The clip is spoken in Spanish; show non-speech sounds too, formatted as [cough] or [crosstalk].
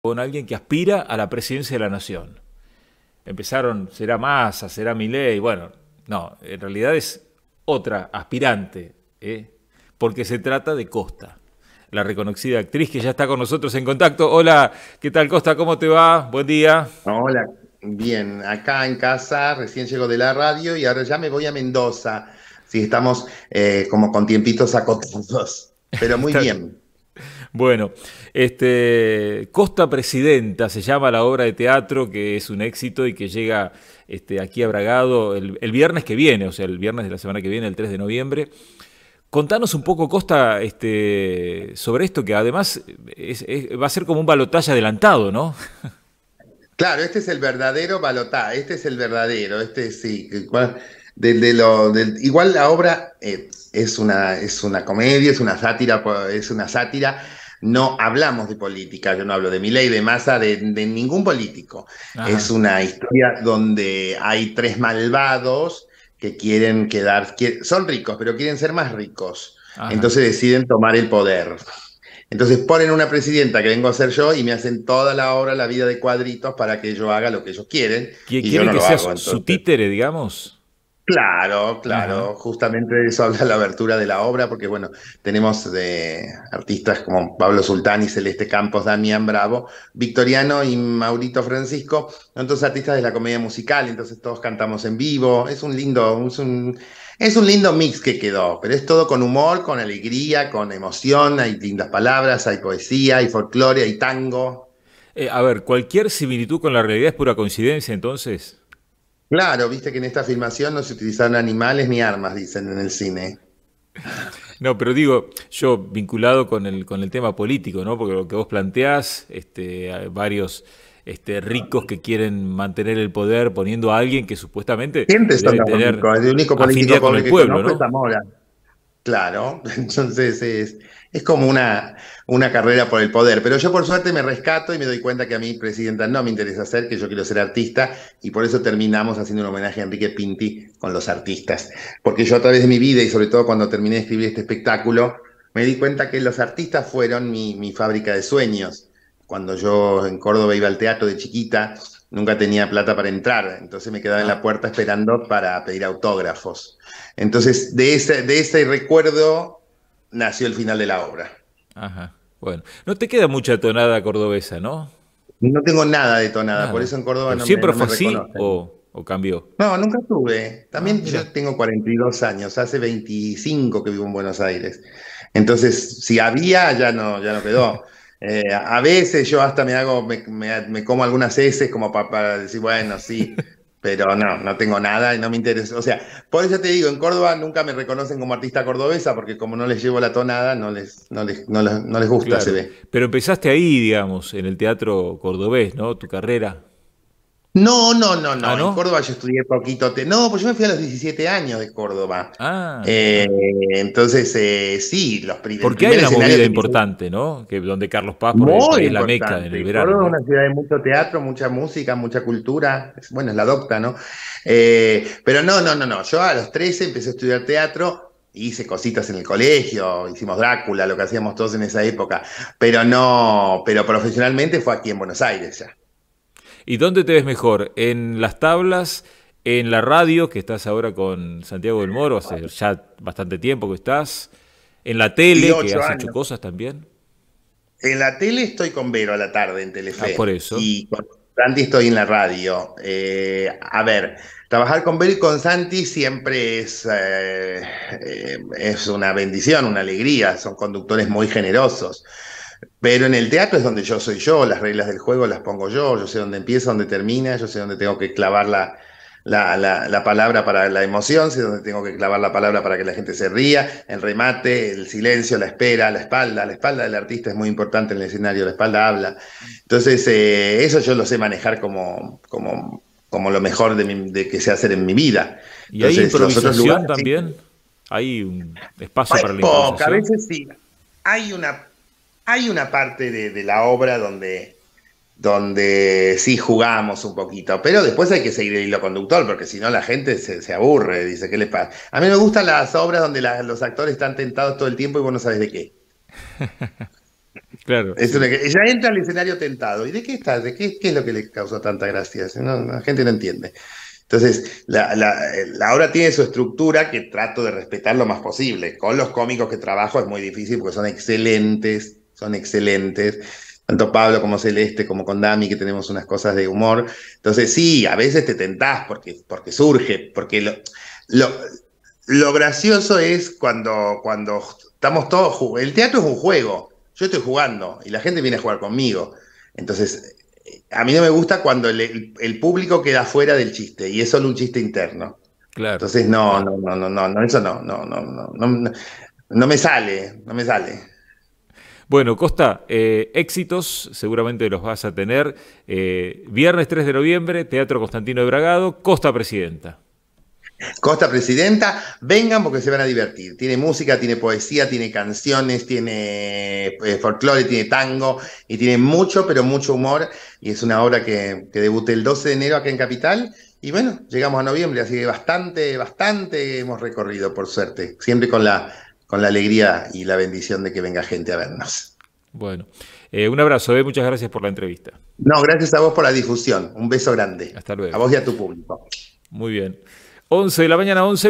con alguien que aspira a la presidencia de la nación. Empezaron, será Massa, será Milei, bueno, no, en realidad es otra aspirante, ¿eh? porque se trata de Costa, la reconocida actriz que ya está con nosotros en contacto. Hola, ¿qué tal Costa? ¿Cómo te va? Buen día. Hola, bien, acá en casa, recién llego de la radio y ahora ya me voy a Mendoza. si estamos eh, como con tiempitos acotados, pero muy bien. Bueno, este, Costa Presidenta se llama la obra de teatro que es un éxito y que llega este, aquí a Bragado el, viernes que viene, o sea, el viernes de la semana que viene, el 3 de noviembre. Contanos un poco, Costa, este, sobre esto, que además va a ser como un balotaje adelantado, ¿no? [laughs] Claro, este es el verdadero balotaje, este es el verdadero, este sí. lo, igual la obra eh, es, una, es una comedia, es una sátira, es una sátira no hablamos de política, yo no hablo de mi ley, de masa, de, ningún político. Es una historia donde hay tres malvados que quieren quedar, son ricos, pero quieren ser más ricos. Entonces deciden tomar el poder. Entonces ponen una presidenta que vengo a ser yo y me hacen toda la obra, la vida de cuadritos para que yo haga lo que ellos quieren. y yo que lo su títere, digamos? Claro, claro, justamente de eso habla la abertura de la obra, porque bueno, tenemos de artistas como Pablo Sultani, Celeste Campos, Damián Bravo, Victoriano y Maurito Francisco, entonces artistas de la comedia musical, entonces todos cantamos en vivo, es un lindo, es un, lindo mix que quedó, pero es todo con humor, con alegría, con emoción, hay lindas palabras, hay poesía, hay folclore, hay tango. Eh, a ver, cualquier similitud con la realidad es pura coincidencia, entonces. Claro, viste que en esta filmación no se utilizaron animales ni armas, dicen en el cine. No, pero digo, yo vinculado con el, con el tema político, ¿no? Porque lo que vos planteás, este, varios este, ricos que quieren mantener el poder poniendo a alguien que supuestamente Gente tener el único político con el pueblo, ¿no? Claro, [laughs] entonces es, como una, una, carrera por el poder. Pero yo por suerte me rescato y me doy cuenta que a mí, presidenta, no me interesa ser, que yo quiero ser artista y por eso terminamos haciendo un homenaje a Enrique Pinti con los artistas. Porque yo a través de mi vida y sobre todo cuando terminé de escribir este espectáculo, me di cuenta que los artistas fueron mi, mi fábrica de sueños. Cuando yo en Córdoba iba al teatro de chiquita, nunca tenía plata para entrar, entonces me quedaba en la ah. puerta esperando para pedir autógrafos. Entonces, de ese, de ese recuerdo nació el final de la obra. Ajá, bueno. No te queda mucha tonada cordobesa, ¿no? No tengo nada de tonada, por eso en Córdoba no ¿Siempre fue así o, o, cambió? No, nunca tuve. También ah, yo tengo 42 años, hace 25 que vivo en Buenos Aires. Entonces, si había, ya no, ya no quedó. Eh, a veces yo hasta me hago, me, me, como algunas heces como para, decir, bueno, sí, [laughs] pero no, no tengo nada y no me interesa. O sea, por eso te digo, en Córdoba nunca me reconocen como artista cordobesa, porque como no les llevo la tonada, no les, no les, no les, gusta, se ve. Pero empezaste ahí, digamos, en el teatro cordobés, ¿no? Tu carrera. No, no, no, no. Ah, en Córdoba yo estudié poquito. No, pues yo me fui a los 17 años de Córdoba. Ah. Eh, entonces, eh, sí, los primeros. Porque hay una movida importante, ¿no? Que donde Carlos Paz por es la meca en el Córdoba es una ciudad de mucho teatro, mucha música, mucha cultura. Bueno, es la docta, ¿no? Eh, pero no, no, no, no. Yo a los 13 empecé a estudiar teatro hice cositas en el colegio, hicimos Drácula, lo que hacíamos todos en esa época, pero no, pero profesionalmente fue aquí en Buenos Aires ya. ¿Y dónde te ves mejor? ¿En las tablas? ¿En la radio? Que estás ahora con Santiago del Moro, hace ya bastante tiempo que estás. ¿En la tele? Que has hecho cosas también. En la tele estoy con Vero a la tarde en Telefe. Ah, por eso. Y con Santi estoy en la radio. Eh, a ver, trabajar con Vero y con Santi siempre es, eh, eh, es una bendición, una alegría. Son conductores muy generosos. Pero en el teatro es donde yo soy yo, las reglas del juego las pongo yo, yo sé dónde empieza, dónde termina, yo sé dónde tengo que clavar la, la, la, palabra para la emoción, sé dónde tengo que clavar la palabra para que la gente se ría, el remate, el silencio, la espera, la espalda, la espalda del artista es muy importante en el escenario, la espalda habla. Entonces, eh, eso yo lo sé manejar como, como, como lo mejor de, que sé hacer en mi vida. ¿Y hay improvisación también? ¿Hay un espacio para la improvisación? a veces sí. Hay una hay una parte de, la obra donde, donde sí jugamos un poquito, pero después hay que seguir el hilo conductor, porque si no la gente se, aburre, dice, ¿qué le pasa? A mí me gustan las obras donde los actores están tentados todo el tiempo y vos no sabes de qué. [laughs] claro. ella entra al escenario tentado. ¿Y de qué está? ¿De qué, es lo que le causó tanta gracia? la gente no entiende. Entonces, la, obra tiene su estructura que trato de respetar lo más posible. Con los cómicos que trabajo es muy difícil porque son excelentes son excelentes. Tanto Pablo como Celeste, como con Dami, que tenemos unas cosas de humor. Entonces, sí, a veces te tentás porque, porque surge, porque lo, lo, lo gracioso es cuando, cuando estamos todos. El teatro es un juego. Yo estoy jugando y la gente viene a jugar conmigo. Entonces, a mí no me gusta cuando el, público queda fuera del chiste y es solo un chiste interno. Claro. Entonces, no, no, no, no, no, no eso no, no, no, no, no, no me sale, no me sale. Bueno, Costa, eh, éxitos, seguramente los vas a tener. Eh, viernes 3 de noviembre, Teatro Constantino de Bragado, Costa Presidenta. Costa Presidenta, vengan porque se van a divertir. Tiene música, tiene poesía, tiene canciones, tiene eh, folclore, tiene tango y tiene mucho, pero mucho humor. Y es una obra que, que el 12 de enero acá en Capital. Y bueno, llegamos a noviembre, así que bastante, bastante hemos recorrido, por suerte. Siempre con la con la alegría y la bendición de que venga gente a vernos. Bueno, eh, un abrazo, eh, muchas gracias por la entrevista. No, gracias a vos por la difusión. Un beso grande. Hasta luego. A vos y a tu público. Muy bien. 11 de la mañana, 11.